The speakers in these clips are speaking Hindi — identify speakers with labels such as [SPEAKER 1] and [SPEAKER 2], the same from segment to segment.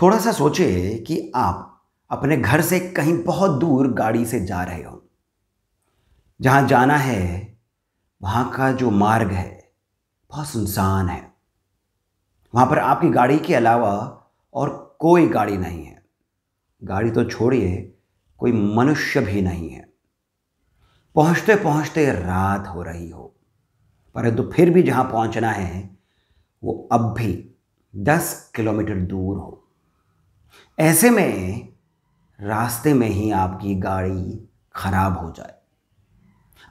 [SPEAKER 1] थोड़ा सा सोचे कि आप अपने घर से कहीं बहुत दूर गाड़ी से जा रहे हो जहां जाना है वहां का जो मार्ग है बहुत सुनसान है वहाँ पर आपकी गाड़ी के अलावा और कोई गाड़ी नहीं है गाड़ी तो छोड़िए कोई मनुष्य भी नहीं है पहुंचते पहुंचते रात हो रही हो परंतु फिर भी जहां पहुंचना है वो अब भी दस किलोमीटर दूर हो ऐसे में रास्ते में ही आपकी गाड़ी खराब हो जाए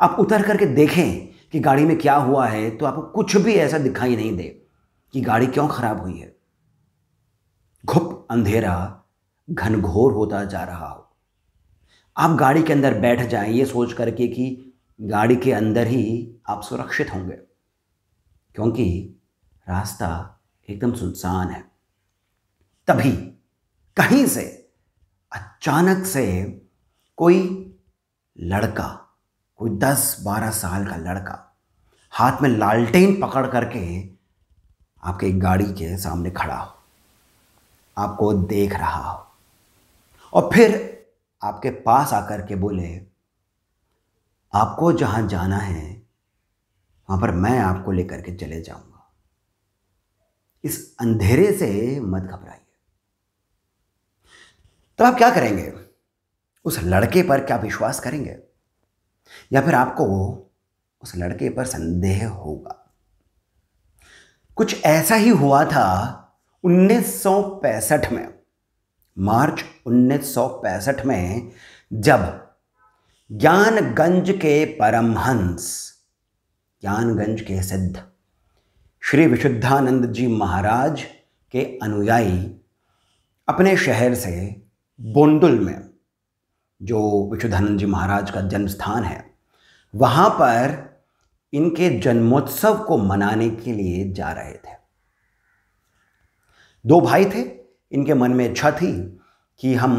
[SPEAKER 1] आप उतर करके देखें कि गाड़ी में क्या हुआ है तो आपको कुछ भी ऐसा दिखाई नहीं दे कि गाड़ी क्यों खराब हुई है घुप अंधेरा घनघोर होता जा रहा हो आप गाड़ी के अंदर बैठ जाएं ये सोच करके कि गाड़ी के अंदर ही आप सुरक्षित होंगे क्योंकि रास्ता एकदम सुनसान है तभी कहीं से अचानक से कोई लड़का कोई दस बारह साल का लड़का हाथ में लालटेन पकड़ करके आपके एक गाड़ी के सामने खड़ा हो आपको देख रहा हो और फिर आपके पास आकर के बोले आपको जहां जाना है वहां पर मैं आपको लेकर के चले जाऊंगा इस अंधेरे से मत घबराइए तब आप क्या करेंगे उस लड़के पर क्या विश्वास करेंगे या फिर आपको उस लड़के पर संदेह होगा कुछ ऐसा ही हुआ था 1965 में मार्च 1965 में जब ज्ञानगंज के परमहंस ज्ञानगंज के सिद्ध श्री विशुद्धानंद जी महाराज के अनुयायी अपने शहर से बोंडुल में जो विश्वधानंद जी महाराज का जन्म स्थान है वहाँ पर इनके जन्मोत्सव को मनाने के लिए जा रहे थे दो भाई थे इनके मन में इच्छा थी कि हम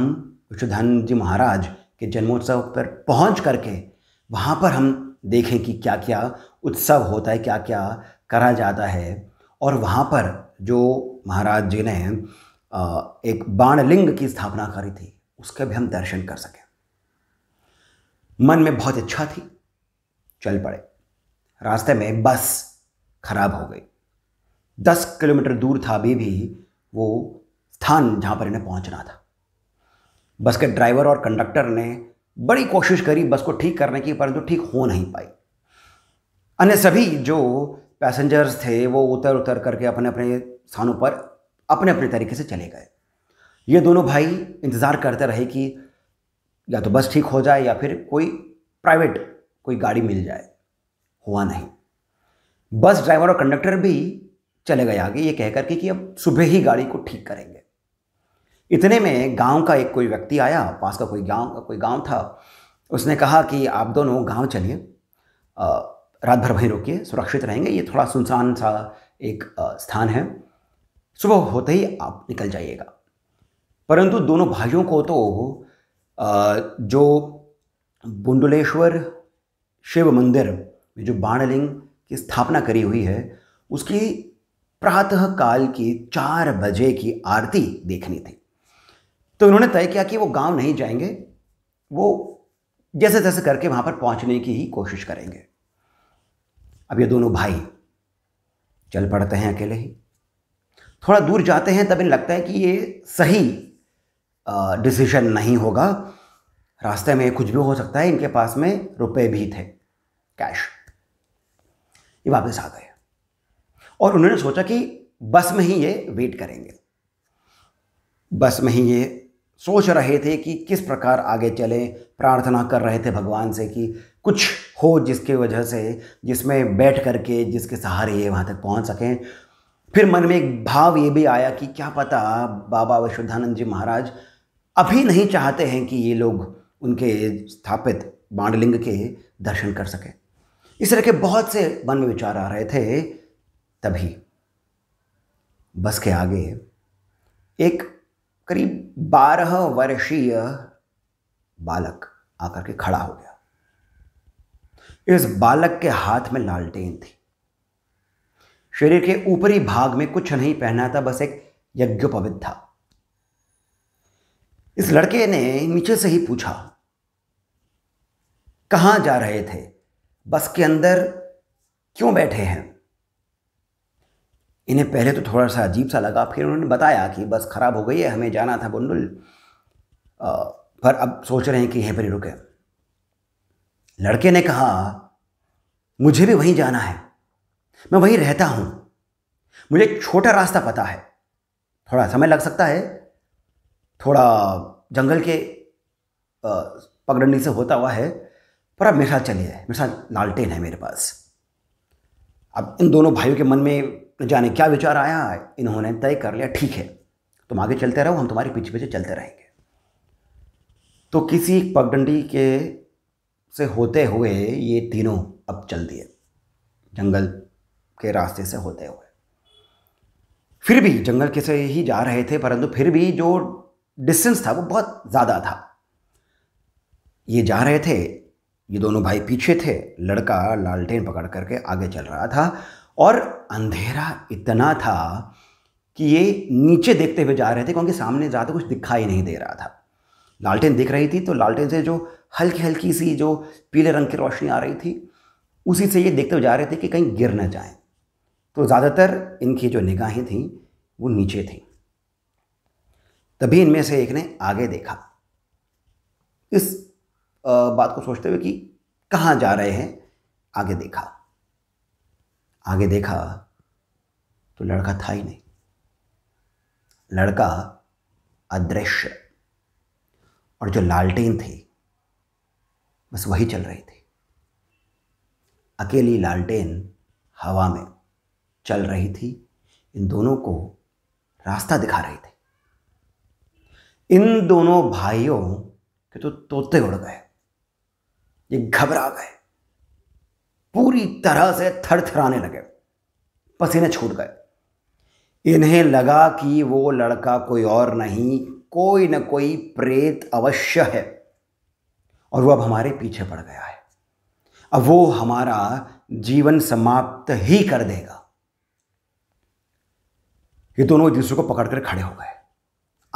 [SPEAKER 1] विश्वधानंद जी महाराज के जन्मोत्सव पर पहुँच करके वहाँ पर हम देखें कि क्या क्या उत्सव होता है क्या क्या करा जाता है और वहाँ पर जो महाराज जी ने एक बाणलिंग की स्थापना करी थी उसके भी हम दर्शन कर सकें मन में बहुत इच्छा थी चल पड़े रास्ते में बस खराब हो गई दस किलोमीटर दूर था अभी भी वो स्थान जहाँ पर इन्हें पहुँचना था बस के ड्राइवर और कंडक्टर ने बड़ी कोशिश करी बस को ठीक करने की परंतु ठीक हो नहीं पाई अन्य सभी जो पैसेंजर्स थे वो उतर उतर करके अपने अपने स्थानों पर अपने अपने तरीके से चले गए ये दोनों भाई इंतज़ार करते रहे कि या तो बस ठीक हो जाए या फिर कोई प्राइवेट कोई गाड़ी मिल जाए हुआ नहीं बस ड्राइवर और कंडक्टर भी चले गए आगे ये कहकर के कि अब सुबह ही गाड़ी को ठीक करेंगे इतने में गांव का एक कोई व्यक्ति आया पास का कोई गांव कोई गांव था उसने कहा कि आप दोनों गांव चलिए रात भर वहीं रुकिए सुरक्षित रहेंगे ये थोड़ा सुनसान सा एक स्थान है सुबह होते ही आप निकल जाइएगा परंतु दोनों भाइयों को तो जो बुंडलेश्वर शिव मंदिर में जो बाणलिंग की स्थापना करी हुई है उसकी प्रातः काल की चार बजे की आरती देखनी थी तो उन्होंने तय किया कि वो गांव नहीं जाएंगे वो जैसे तैसे करके वहाँ पर पहुँचने की ही कोशिश करेंगे अब ये दोनों भाई चल पड़ते हैं अकेले ही थोड़ा दूर जाते हैं तब इन लगता है कि ये सही डिसीजन नहीं होगा रास्ते में कुछ भी हो सकता है इनके पास में रुपए भी थे कैश ये वापस आ गए और उन्होंने सोचा कि बस में ही ये वेट करेंगे बस में ही ये सोच रहे थे कि किस प्रकार आगे चलें प्रार्थना कर रहे थे भगवान से कि कुछ हो जिसके वजह से जिसमें बैठ करके जिसके सहारे ये वहाँ तक पहुँच सकें फिर मन में एक भाव ये भी आया कि क्या पता बाबा विश्वधानंद जी महाराज अभी नहीं चाहते हैं कि ये लोग उनके स्थापित बाणलिंग के दर्शन कर सकें इस तरह के बहुत से मन में विचार आ रहे थे तभी बस के आगे एक करीब बारह वर्षीय बालक आकर के खड़ा हो गया इस बालक के हाथ में लालटेन थी शरीर के ऊपरी भाग में कुछ नहीं पहना था बस एक यज्ञोपवित था इस लड़के ने नीचे से ही पूछा कहां जा रहे थे बस के अंदर क्यों बैठे हैं इन्हें पहले तो थोड़ा सा अजीब सा लगा फिर उन्होंने बताया कि बस ख़राब हो गई है हमें जाना था बुंडुल पर अब सोच रहे हैं कि यहीं पर रुके लड़के ने कहा मुझे भी वहीं जाना है मैं वहीं रहता हूं मुझे एक छोटा रास्ता पता है थोड़ा समय लग सकता है थोड़ा जंगल के पगडंडी से होता हुआ है पर अब मेरे साथ चलिए मेरे साथ लालटेन है मेरे पास अब इन दोनों भाइयों के मन में जाने क्या विचार आया इन्होंने तय कर लिया ठीक है तुम आगे चलते रहो हम तुम्हारे पीछे पीछे चलते रहेंगे तो किसी पगडंडी के से होते हुए ये तीनों अब चल दिए जंगल के रास्ते से होते हुए फिर भी जंगल के से ही जा रहे थे परंतु फिर भी जो डिस्टेंस था वो बहुत ज़्यादा था ये जा रहे थे ये दोनों भाई पीछे थे लड़का लालटेन पकड़ करके आगे चल रहा था और अंधेरा इतना था कि ये नीचे देखते हुए जा रहे थे क्योंकि सामने ज़्यादा कुछ दिखाई नहीं दे रहा था लालटेन दिख रही थी तो लालटेन से जो हल्की हल्की सी जो पीले रंग की रोशनी आ रही थी उसी से ये देखते हुए जा रहे थे कि कहीं गिर ना जाएं तो ज़्यादातर इनकी जो निगाहें थीं वो नीचे थीं तभी इनमें से एक ने आगे देखा इस बात को सोचते हुए कि कहाँ जा रहे हैं आगे देखा आगे देखा तो लड़का था ही नहीं लड़का अदृश्य और जो लालटेन थी बस वही चल रही थी अकेली लालटेन हवा में चल रही थी इन दोनों को रास्ता दिखा रही थी इन दोनों भाइयों के तो तोते उड़ गए ये घबरा गए पूरी तरह से थरथराने लगे पसीने छूट गए इन्हें लगा कि वो लड़का कोई और नहीं कोई न कोई प्रेत अवश्य है और वो अब हमारे पीछे पड़ गया है अब वो हमारा जीवन समाप्त ही कर देगा ये दोनों एक दूसरे को पकड़ कर खड़े हो गए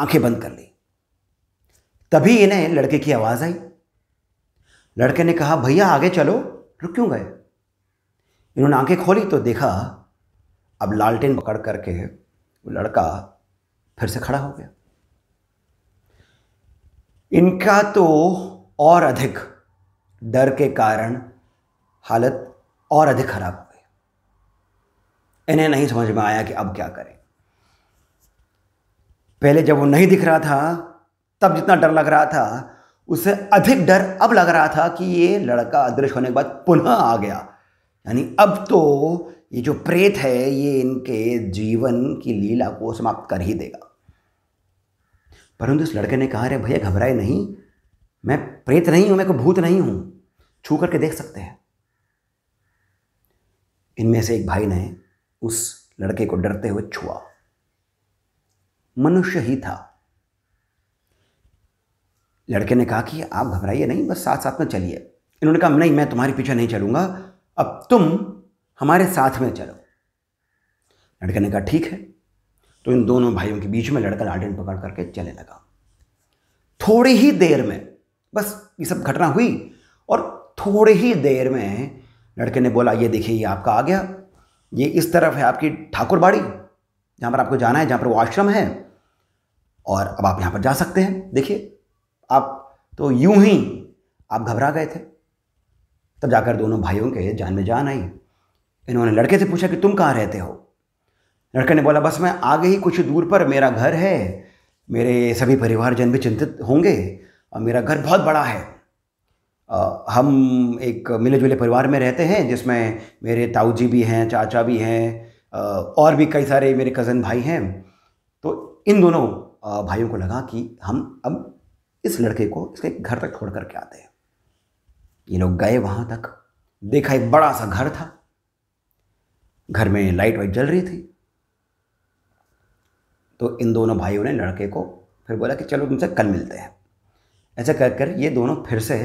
[SPEAKER 1] आंखें बंद कर ली तभी इन्हें लड़के की आवाज़ आई लड़के ने कहा भैया आगे चलो रुक क्यों गए इन्होंने आंखें खोली तो देखा अब लालटेन पकड़ करके वो लड़का फिर से खड़ा हो गया इनका तो और अधिक डर के कारण हालत और अधिक खराब हो गई इन्हें नहीं समझ में आया कि अब क्या करें पहले जब वो नहीं दिख रहा था तब जितना डर लग रहा था उससे अधिक डर अब लग रहा था कि ये लड़का अदृश्य होने के बाद पुनः आ गया यानी अब तो ये जो प्रेत है ये इनके जीवन की लीला को समाप्त कर ही देगा परंतु इस लड़के ने कहा अरे भैया घबराए नहीं मैं प्रेत नहीं हूं मैं कोई भूत नहीं हूं छू करके देख सकते हैं इनमें से एक भाई ने उस लड़के को डरते हुए छुआ मनुष्य ही था लड़के ने कहा कि आप घबराइए नहीं बस साथ साथ में चलिए इन्होंने कहा नहीं मैं तुम्हारे पीछे नहीं चलूंगा अब तुम हमारे साथ में चलो लड़के ने कहा ठीक है तो इन दोनों भाइयों के बीच में लड़का लाडिन पकड़ करके चले लगा थोड़ी ही देर में बस ये सब घटना हुई और थोड़ी ही देर में लड़के ने बोला ये देखिए ये आपका आ गया ये इस तरफ है आपकी ठाकुर बाड़ी जहाँ पर आपको जाना है जहाँ पर वो आश्रम है और अब आप यहाँ पर जा सकते हैं देखिए आप तो यूं ही आप घबरा गए थे तब जाकर दोनों भाइयों के जान में जान आई इन्होंने लड़के से पूछा कि तुम कहाँ रहते हो लड़के ने बोला बस मैं आगे ही कुछ दूर पर मेरा घर है मेरे सभी परिवारजन भी चिंतित होंगे और मेरा घर बहुत बड़ा है आ, हम एक मिले जुले परिवार में रहते हैं जिसमें मेरे ताऊ जी भी हैं चाचा भी हैं और भी कई सारे मेरे कज़न भाई हैं तो इन दोनों भाइयों को लगा कि हम अब इस लड़के को इसके घर तक छोड़ करके आते हैं ये लोग गए वहाँ तक देखा एक बड़ा सा घर था घर में लाइट वाइट जल रही थी तो इन दोनों भाइयों ने लड़के को फिर बोला कि चलो तुमसे कल मिलते हैं ऐसा कर कर ये दोनों फिर से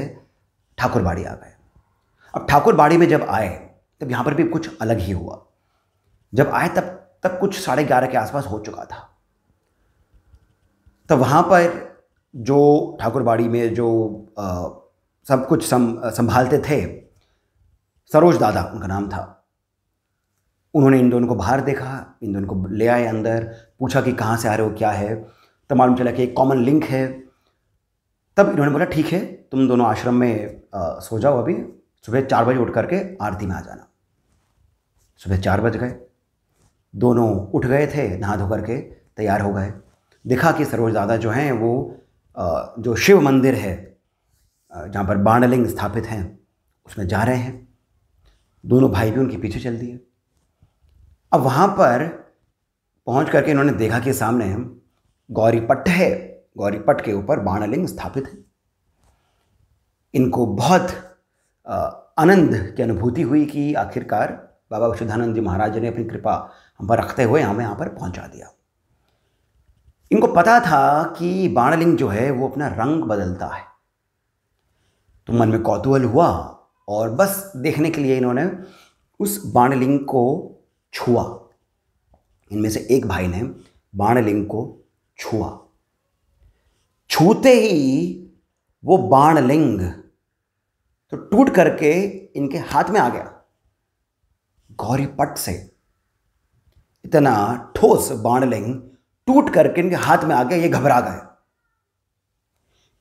[SPEAKER 1] ठाकुर बाड़ी आ गए अब ठाकुर बाड़ी में जब आए तब यहाँ पर भी कुछ अलग ही हुआ जब आए तब तब कुछ साढ़े ग्यारह के आसपास हो चुका था तब वहाँ पर जो ठाकुरबाड़ी में जो आ, सब कुछ सम संभालते थे सरोज दादा उनका नाम था उन्होंने इन दोनों को बाहर देखा इन दोनों को ले आए अंदर पूछा कि कहाँ से आ रहे हो क्या है तो मालूम चला कि एक कॉमन लिंक है तब इन्होंने बोला ठीक है तुम दोनों आश्रम में आ, सो जाओ अभी सुबह चार बजे उठ करके आरती में आ जाना सुबह चार बज गए दोनों उठ गए थे नहा धो करके तैयार हो गए देखा कि सरोज दादा जो हैं वो जो शिव मंदिर है जहाँ पर बाणलिंग स्थापित हैं उसमें जा रहे हैं दोनों भाई भी उनके पीछे चल दिए अब वहाँ पर पहुँच करके इन्होंने देखा कि सामने गौरीपट्ट है गौरीपट्ट के ऊपर बाणलिंग स्थापित है इनको बहुत आनंद की अनुभूति हुई कि आखिरकार बाबा विशुद्धानंद जी महाराज ने अपनी कृपा हम पर रखते हुए हमें यहाँ पर पहुँचा दिया इनको पता था कि बाणलिंग जो है वो अपना रंग बदलता है तो मन में कौतूहल हुआ और बस देखने के लिए इन्होंने उस बाणलिंग को छुआ इनमें से एक भाई ने बाणलिंग को छुआ छूते ही वो बाणलिंग तो टूट करके इनके हाथ में आ गया गौरीपट से इतना ठोस बाणलिंग टूट करके इनके हाथ में आ गया ये घबरा गए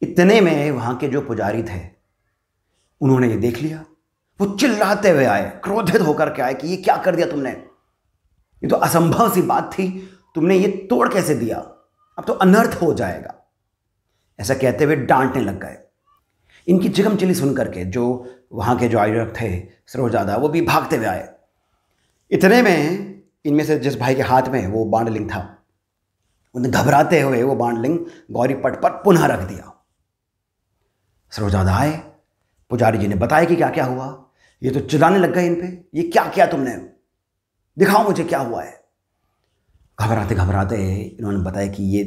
[SPEAKER 1] इतने में वहां के जो पुजारी थे उन्होंने ये देख लिया वो चिल्लाते हुए आए क्रोधित होकर के आए कि ये क्या कर दिया तुमने ये तो असंभव सी बात थी तुमने ये तोड़ कैसे दिया अब तो अनर्थ हो जाएगा ऐसा कहते हुए डांटने लग गए इनकी चिकम चिली सुन करके जो वहां के जो आयोजक थे सरोजादा वो भी भागते हुए आए इतने में इनमें से जिस भाई के हाथ में वो बाडलिंग था उन्हें घबराते हुए वो बांडलिंग गौरीपट पर पुनः रख दिया सरोजादा आए पुजारी जी ने बताया कि क्या क्या हुआ ये तो चिल्लाने लग गए इन पे ये क्या किया तुमने दिखाओ मुझे क्या हुआ है घबराते घबराते इन्होंने बताया कि ये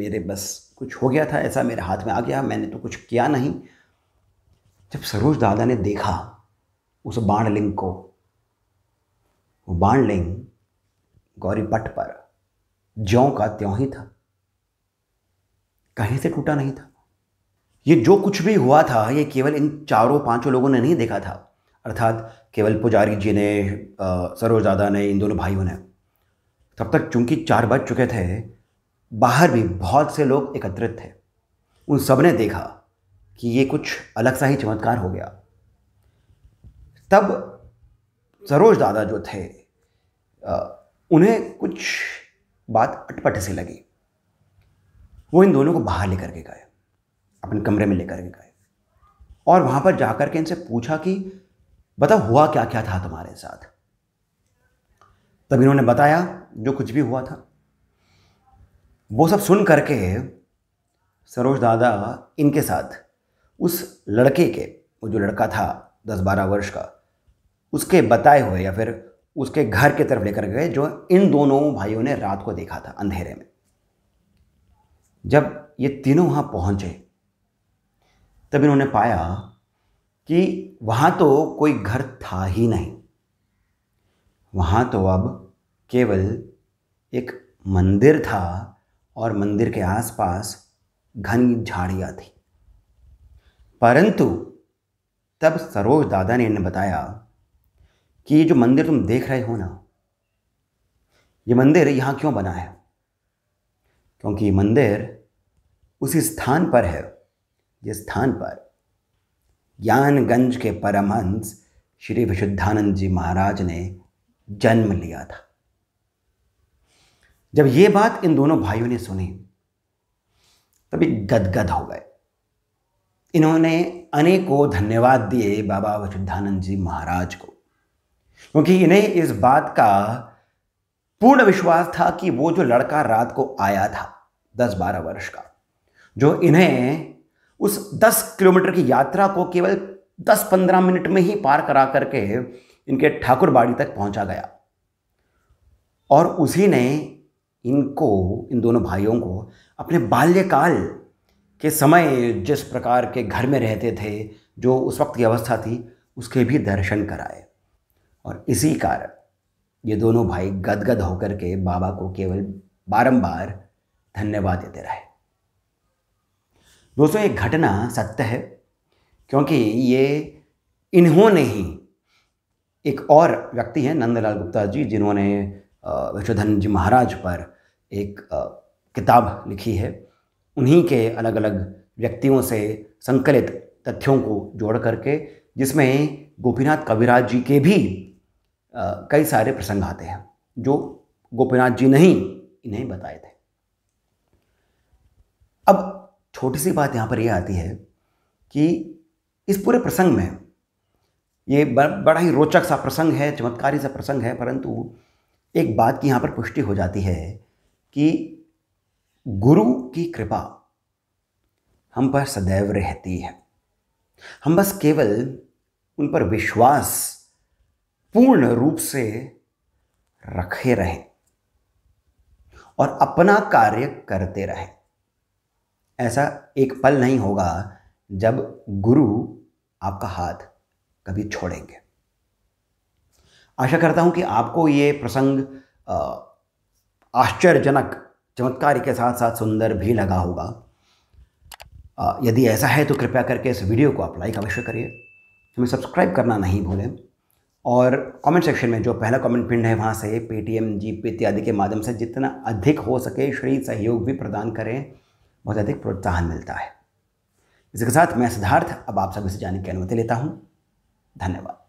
[SPEAKER 1] मेरे बस कुछ हो गया था ऐसा मेरे हाथ में आ गया मैंने तो कुछ किया नहीं जब सरोज दादा ने देखा उस बाणलिंग को बाणलिंग गौरीपट पर ज्यों का त्यों ही था कहीं से टूटा नहीं था ये जो कुछ भी हुआ था ये केवल इन चारों पांचों लोगों ने नहीं देखा था अर्थात केवल पुजारी जी ने सरोजादा ने इन दोनों भाइयों ने तब तक चूंकि चार बज चुके थे बाहर भी बहुत से लोग एकत्रित थे उन सब ने देखा कि ये कुछ अलग सा ही चमत्कार हो गया तब सरोज दादा जो थे उन्हें कुछ बात अटपट सी लगी वो इन दोनों को बाहर लेकर के गए अपने कमरे में लेकर के गए और वहाँ पर जाकर के इनसे पूछा कि बता हुआ क्या क्या था तुम्हारे साथ तब इन्होंने बताया जो कुछ भी हुआ था वो सब सुन करके सरोज दादा इनके साथ उस लड़के के वो जो लड़का था दस बारह वर्ष का उसके बताए हुए या फिर उसके घर की तरफ लेकर गए जो इन दोनों भाइयों ने रात को देखा था अंधेरे में जब ये तीनों वहाँ पहुँचे तब इन्होंने पाया कि वहाँ तो कोई घर था ही नहीं वहाँ तो अब केवल एक मंदिर था और मंदिर के आसपास घनी झाड़ियाँ थी परंतु तब सरोज दादा ने इन्हें बताया कि ये जो मंदिर तुम देख रहे हो ना ये मंदिर यहां क्यों बना है क्योंकि ये मंदिर उसी स्थान पर है जिस स्थान पर ज्ञानगंज के परमहंस श्री विशुद्धानंद जी महाराज ने जन्म लिया था जब ये बात इन दोनों भाइयों ने सुनी तभी गदगद हो गए इन्होंने अनेकों धन्यवाद दिए बाबा विशुद्धानंद जी महाराज को क्योंकि इन्हें इस बात का पूर्ण विश्वास था कि वो जो लड़का रात को आया था दस बारह वर्ष का जो इन्हें उस दस किलोमीटर की यात्रा को केवल दस पंद्रह मिनट में ही पार करा करके इनके ठाकुरबाड़ी तक पहुंचा गया और उसी ने इनको इन दोनों भाइयों को अपने बाल्यकाल के समय जिस प्रकार के घर में रहते थे जो उस वक्त की अवस्था थी उसके भी दर्शन कराए और इसी कारण ये दोनों भाई गदगद होकर के बाबा को केवल बारंबार धन्यवाद देते रहे दोस्तों ये घटना सत्य है क्योंकि ये इन्होंने ही एक और व्यक्ति हैं नंदलाल गुप्ता जी जिन्होंने विश्वधन जी महाराज पर एक किताब लिखी है उन्हीं के अलग अलग व्यक्तियों से संकलित तथ्यों को जोड़ करके जिसमें गोपीनाथ कविराज जी के भी कई सारे प्रसंग आते हैं जो गोपीनाथ जी नहीं इन्हें बताए थे अब छोटी सी बात यहाँ पर यह आती है कि इस पूरे प्रसंग में ये बड़ा ही रोचक सा प्रसंग है चमत्कारी सा प्रसंग है परंतु एक बात की यहाँ पर पुष्टि हो जाती है कि गुरु की कृपा हम पर सदैव रहती है हम बस केवल उन पर विश्वास पूर्ण रूप से रखे रहें और अपना कार्य करते रहें ऐसा एक पल नहीं होगा जब गुरु आपका हाथ कभी छोड़ेंगे आशा करता हूं कि आपको ये प्रसंग आश्चर्यजनक चमत्कारी के साथ साथ सुंदर भी लगा होगा यदि ऐसा है तो कृपया करके इस वीडियो को आप लाइक अवश्य करिए हमें सब्सक्राइब करना नहीं भूलें और कमेंट सेक्शन में जो पहला कमेंट पिंड है वहाँ से पेटीएम जीपे इत्यादि के माध्यम से जितना अधिक हो सके श्री सहयोग भी प्रदान करें बहुत अधिक प्रोत्साहन मिलता है इसके साथ मैं सिद्धार्थ अब आप सभी से जाने की अनुमति लेता हूँ धन्यवाद